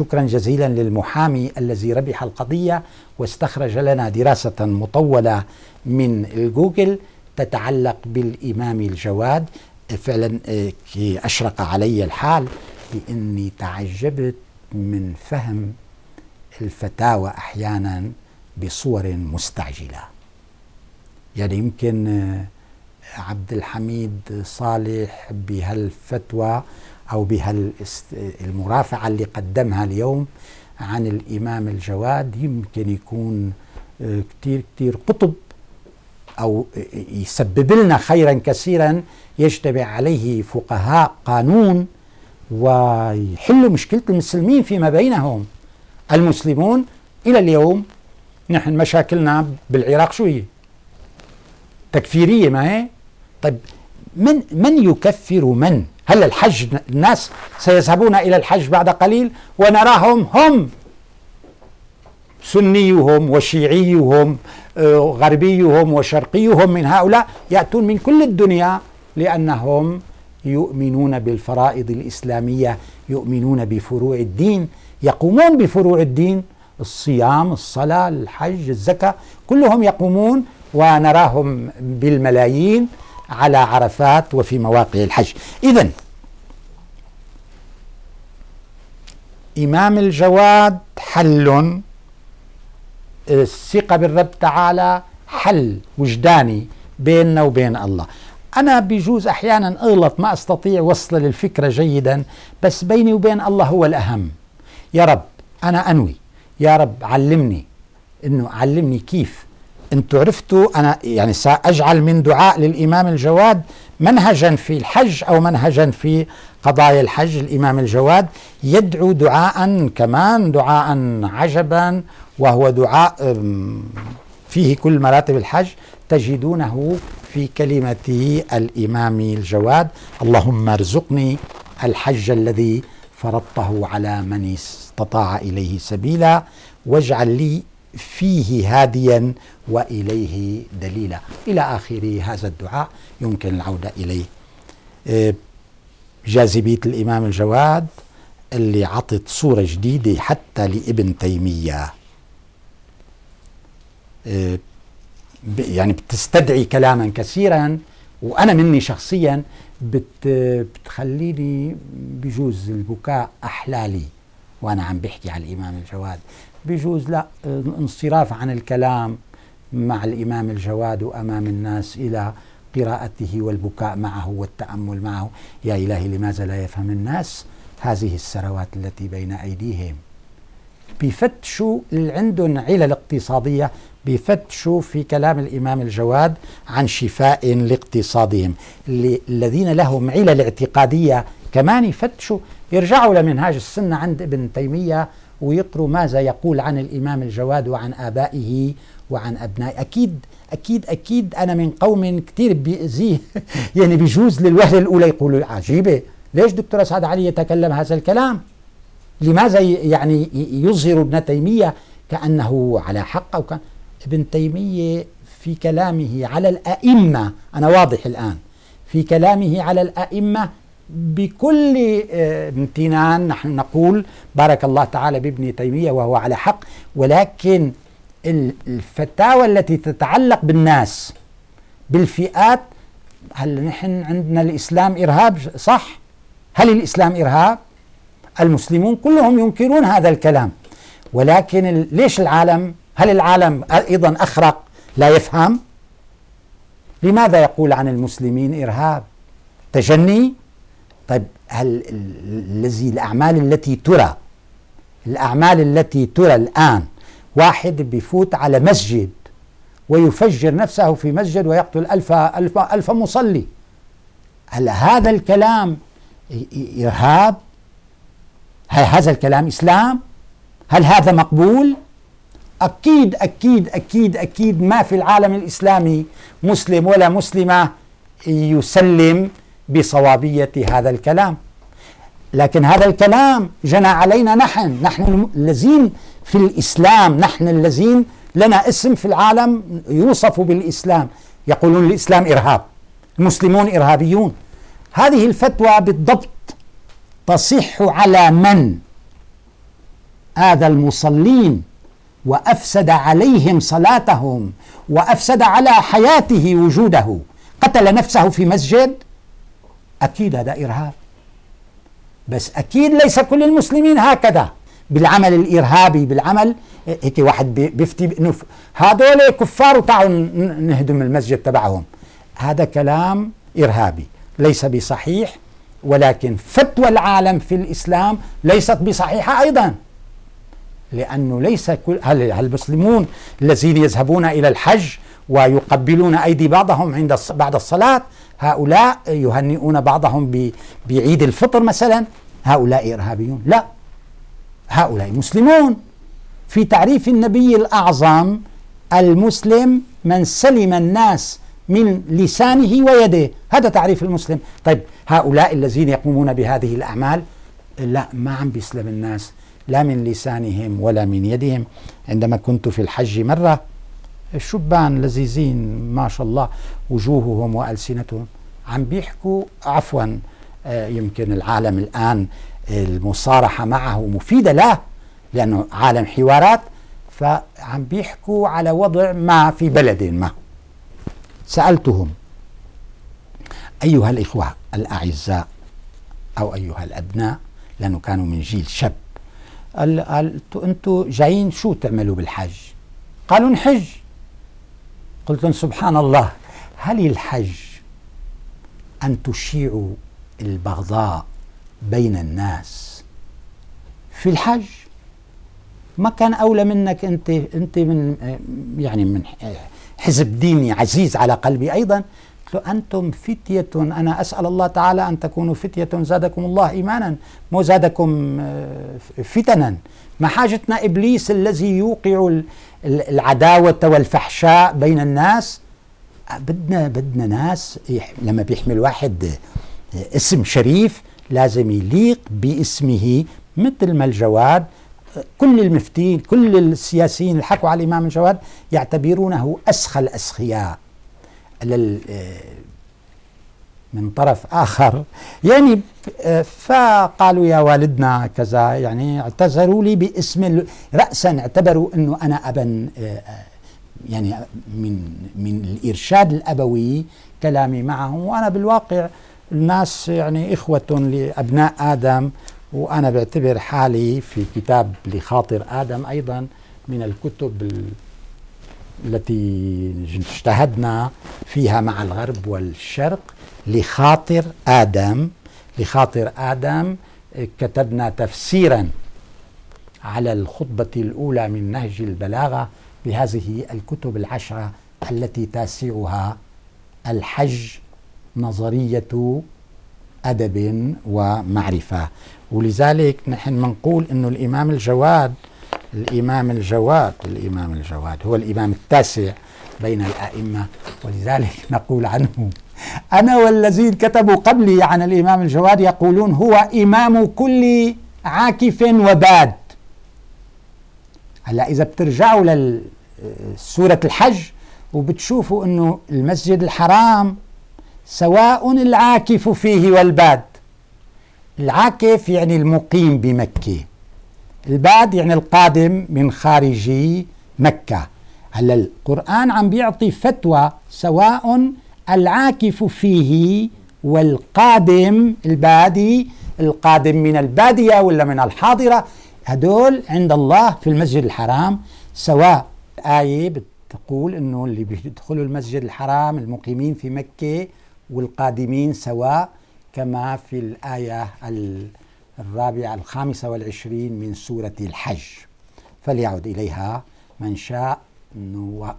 شكرا جزيلا للمحامي الذي ربح القضية واستخرج لنا دراسة مطولة من الجوجل تتعلق بالإمام الجواد فعلا آه، أشرق علي الحال لأني تعجبت من فهم الفتاوى أحيانا بصور مستعجلة يعني يمكن آه، عبد الحميد صالح بهالفتوى أو المرافعة اللي قدمها اليوم عن الإمام الجواد يمكن يكون آه، كتير كتير قطب أو آه، يسبب لنا خيرا كثيرا يجتمع عليه فقهاء قانون ويحلوا مشكلة المسلمين فيما بينهم المسلمون إلى اليوم نحن مشاكلنا بالعراق شو هي تكفيرية ما هي طيب من من يكفر من هل الحج الناس سيذهبون إلى الحج بعد قليل ونراهم هم سنيهم وشيعيهم آه، غربيهم وشرقيهم من هؤلاء يأتون من كل الدنيا لأنهم يؤمنون بالفرائض الإسلامية يؤمنون بفروع الدين يقومون بفروع الدين الصيام الصلاة الحج الزكاة كلهم يقومون ونراهم بالملايين على عرفات وفي مواقع الحج إذا إمام الجواد حل الثقة بالرب تعالى حل وجداني بيننا وبين الله أنا بجوز أحيانا أغلط ما أستطيع وصل للفكرة جيدا بس بيني وبين الله هو الأهم يا رب أنا أنوي يا رب علمني أنه علمني كيف أنتوا عرفتوا أنا يعني سأجعل من دعاء للإمام الجواد منهجا في الحج أو منهجا في قضايا الحج الإمام الجواد يدعو دعاء كمان دعاء عجبا وهو دعاء فيه كل مراتب الحج تجدونه في كلمة الإمام الجواد اللهم ارزقني الحج الذي فرضته على من استطاع إليه سبيلا واجعل لي فيه هاديا واليه دليلا الى اخر هذا الدعاء يمكن العوده اليه. آه، جاذبيه الامام الجواد اللي عطت صوره جديده حتى لابن تيميه. آه، يعني بتستدعي كلاما كثيرا وانا مني شخصيا بت بتخليني بجوز البكاء أحلالي وأنا عم بحكي على الإمام الجواد بجوز لا انصراف عن الكلام مع الإمام الجواد وأمام الناس إلى قراءته والبكاء معه والتأمل معه يا إلهي لماذا لا يفهم الناس هذه الثروات التي بين أيديهم بيفتشوا اللي عندهم علل اقتصادية بفتشوا في كلام الإمام الجواد عن شفاء لاقتصادهم الذين لهم علل اعتقادية كمان يفتشوا يرجعوا لمنهاج السنة عند ابن تيمية ويقروا ماذا يقول عن الإمام الجواد وعن آبائه وعن أبنائه أكيد أكيد أكيد أنا من قوم كتير بيأذيه يعني بيجوز للوهلة الأولى يقولوا عجيبة ليش دكتور أسعد علي يتكلم هذا الكلام لماذا يعني يظهر ابن تيمية كأنه على حق أو كان ابن تيمية في كلامه على الأئمة أنا واضح الآن في كلامه على الأئمة بكل آه، امتنان نحن نقول بارك الله تعالى بابن تيمية وهو على حق ولكن الفتاوى التي تتعلق بالناس بالفئات هل نحن عندنا الإسلام إرهاب صح هل الإسلام إرهاب المسلمون كلهم ينكرون هذا الكلام ولكن ليش العالم هل العالم أيضا أخرق لا يفهم لماذا يقول عن المسلمين إرهاب تجني طيب هل الذي الأعمال التي ترى الأعمال التي ترى الآن واحد بفوت على مسجد ويفجر نفسه في مسجد ويقتل ألف, ألف, ألف مصلي هل هذا الكلام إرهاب هل هذا الكلام إسلام هل هذا مقبول أكيد أكيد أكيد أكيد ما في العالم الإسلامي مسلم ولا مسلمة يسلم بصوابية هذا الكلام لكن هذا الكلام جنى علينا نحن نحن الذين في الإسلام نحن الذين لنا اسم في العالم يوصف بالإسلام يقولون الإسلام إرهاب المسلمون إرهابيون هذه الفتوى بالضبط تصح على من آذى المصلين وأفسد عليهم صلاتهم وأفسد على حياته وجوده قتل نفسه في مسجد أكيد هذا إرهاب بس أكيد ليس كل المسلمين هكذا بالعمل الإرهابي بالعمل هيك واحد بيفتي إنه هذول كفار وتعوا نهدم المسجد تبعهم هذا كلام إرهابي ليس بصحيح ولكن فتوى العالم في الإسلام ليست بصحيحة أيضا لأنه ليس كل هل المسلمون الذين يذهبون إلى الحج ويقبلون أيدي بعضهم عند بعد الصلاة هؤلاء يهنئون بعضهم بعيد الفطر مثلا هؤلاء إرهابيون لا هؤلاء مسلمون في تعريف النبي الأعظم المسلم من سلم الناس من لسانه ويده هذا تعريف المسلم طيب هؤلاء الذين يقومون بهذه الأعمال لا ما عم بيسلم الناس لا من لسانهم ولا من يدهم عندما كنت في الحج مرة الشبان لذيذين ما شاء الله وجوههم وألسنتهم عم بيحكوا عفوا آه، يمكن العالم الآن المصارحة معه مفيدة له لأنه عالم حوارات فعم بيحكوا على وضع ما في بلد ما سألتهم أيها الإخوة الأعزاء أو أيها الأبناء لأنه كانوا من جيل شاب قال أنتوا جايين شو تعملوا بالحج قالوا نحج قلت لهم سبحان الله هل الحج أن تشيعوا البغضاء بين الناس في الحج ما كان أولى منك أنت أنت من يعني من حزب ديني عزيز على قلبي أيضا أنتم فتية أنا أسأل الله تعالى أن تكونوا فتية زادكم الله إيمانا مو زادكم آه، فتنا ما حاجتنا إبليس الذي يوقع العداوة والفحشاء بين الناس آه، بدنا بدنا ناس لما بيحمل واحد آه، اسم شريف لازم يليق باسمه مثل ما الجواد كل المفتين كل السياسيين اللي حكوا على الإمام الجواد يعتبرونه أسخى الأسخياء آه، من طرف آخر يعني آه، فقالوا يا والدنا كذا يعني اعتذروا لي باسم رأسا اعتبروا أنه أنا أبا آه، يعني من من الإرشاد الأبوي كلامي معهم وأنا بالواقع الناس يعني إخوة لأبناء آدم وأنا بعتبر حالي في كتاب لخاطر آدم أيضا من الكتب التي اجتهدنا فيها مع الغرب والشرق لخاطر آدم لخاطر آدم آه، كتبنا تفسيرا على الخطبة الأولى من نهج البلاغة بهذه الكتب العشرة التي تاسعها الحج نظرية أدب ومعرفة ولذلك نحن منقول أن الإمام الجواد الإمام الجواد الإمام الجواد هو الإمام التاسع بين الأئمة ولذلك نقول عنه أنا والذين كتبوا قبلي عن الإمام الجواد يقولون هو إمام كل عاكف وباد هلا إذا بترجعوا لسورة الحج وبتشوفوا أنه المسجد الحرام سواء العاكف فيه والباد العاكف يعني المقيم بمكة البعد يعني القادم من خارج مكة هلا القرآن عم بيعطي فتوى سواء العاكف فيه والقادم البادي القادم من البادية ولا من الحاضرة هدول عند الله في المسجد الحرام سواء آية بتقول أنه اللي بيدخلوا المسجد الحرام المقيمين في مكة والقادمين سواء كما في الآية الرابعة الخامسة والعشرين من سورة الحج فليعد إليها من شاء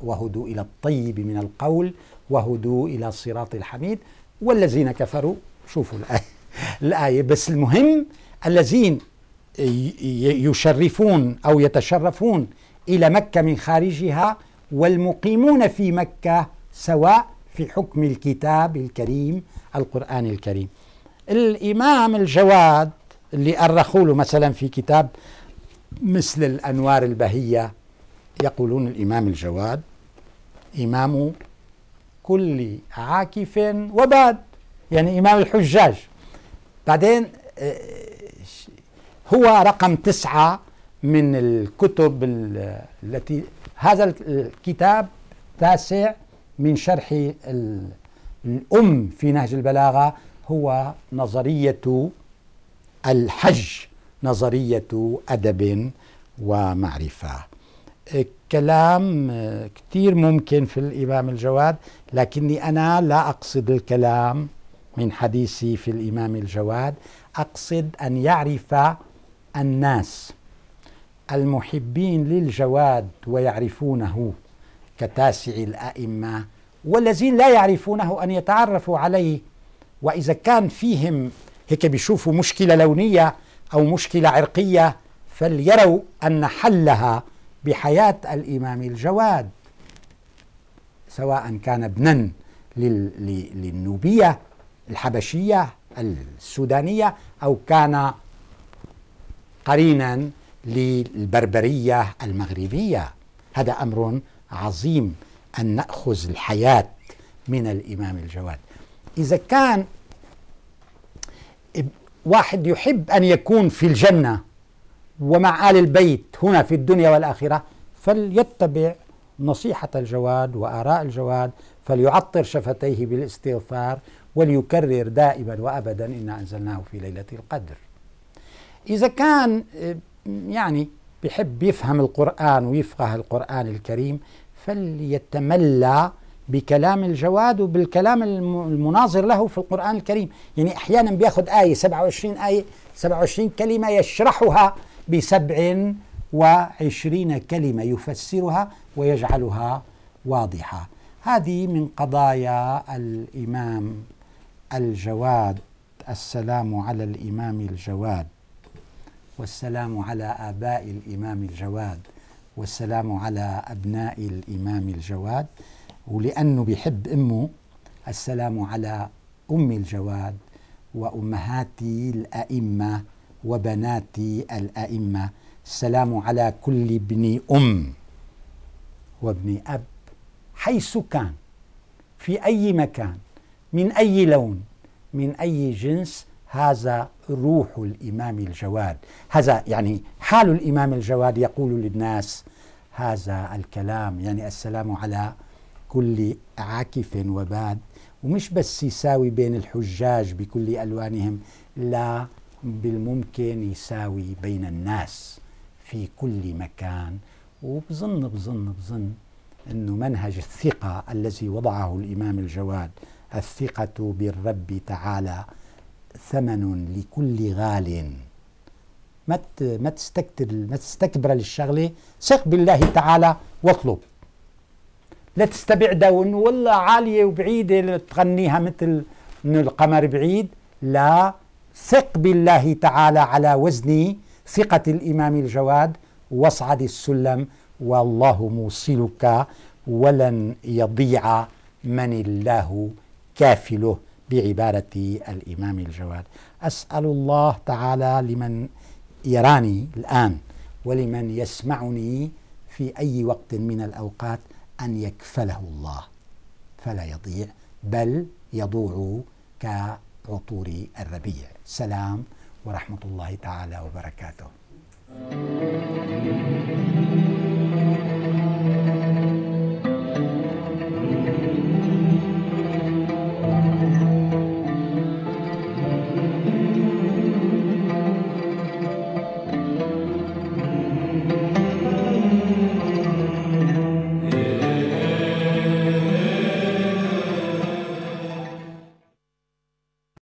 وهدوا إلى الطيب من القول وهدوا إلى صراط الحميد والذين كفروا شوفوا الآية, الآية بس المهم الذين يشرفون أو يتشرفون إلى مكة من خارجها والمقيمون في مكة سواء في حكم الكتاب الكريم القرآن الكريم الإمام الجواد اللي أرخوا له مثلا في كتاب مثل الأنوار البهية يقولون الإمام الجواد إمام كل عاكف وباد يعني إمام الحجاج بعدين آه، هو رقم تسعة من الكتب التي هذا الكتاب تاسع من شرح الأم في نهج البلاغة هو نظرية الحج نظرية أدب ومعرفة إيه، كلام إيه، كثير ممكن في الإمام الجواد لكني أنا لا أقصد الكلام من حديثي في الإمام الجواد أقصد أن يعرف الناس المحبين للجواد ويعرفونه كتاسع الأئمة والذين لا يعرفونه أن يتعرفوا عليه وإذا كان فيهم هيك بيشوفوا مشكلة لونية أو مشكلة عرقية فليروا أن حلها بحياة الإمام الجواد سواء كان ابنا للنوبية الحبشية السودانية أو كان قرينا للبربرية المغربية هذا أمر عظيم أن نأخذ الحياة من الإمام الجواد إذا كان واحد يحب أن يكون في الجنة ومع آل البيت هنا في الدنيا والآخرة فليتبع نصيحة الجواد وآراء الجواد فليعطر شفتيه بالاستغفار وليكرر دائما وأبدا إنا أنزلناه في ليلة القدر إذا كان اه، يعني بحب يفهم القرآن ويفقه القرآن الكريم فليتملى بكلام الجواد وبالكلام المناظر له في القرآن الكريم يعني أحيانا بيأخذ آية 27 آية 27 كلمة يشرحها بسبع وعشرين كلمة يفسرها ويجعلها واضحة هذه من قضايا الإمام الجواد السلام على الإمام الجواد والسلام على آباء الإمام الجواد والسلام على أبناء الإمام الجواد ولأنه بيحب أمه السلام على أم الجواد وأمهاتي الأئمة وبناتي الأئمة السلام على كل ابن أم وابن أب حيث كان في أي مكان من أي لون من أي جنس هذا روح الإمام الجواد هذا يعني حال الإمام الجواد يقول للناس هذا الكلام يعني السلام على كل عاكف وباد ومش بس يساوي بين الحجاج بكل ألوانهم لا بالممكن يساوي بين الناس في كل مكان وبظن بظن بظن أنه منهج الثقة الذي وضعه الإمام الجواد الثقة بالرب تعالى ثمن لكل غال ما ما تستكبر الشغله ثق بالله تعالى واطلب لا تستبعدها وانه والله عاليه وبعيده تغنيها مثل انه القمر بعيد لا ثق بالله تعالى على وزن ثقه الامام الجواد واصعد السلم والله موصلك ولن يضيع من الله كافله بعبارة الإمام الجواد أسأل الله تعالى لمن يراني الآن ولمن يسمعني في أي وقت من الأوقات أن يكفله الله فلا يضيع بل يضوع كعطور الربيع سلام ورحمة الله تعالى وبركاته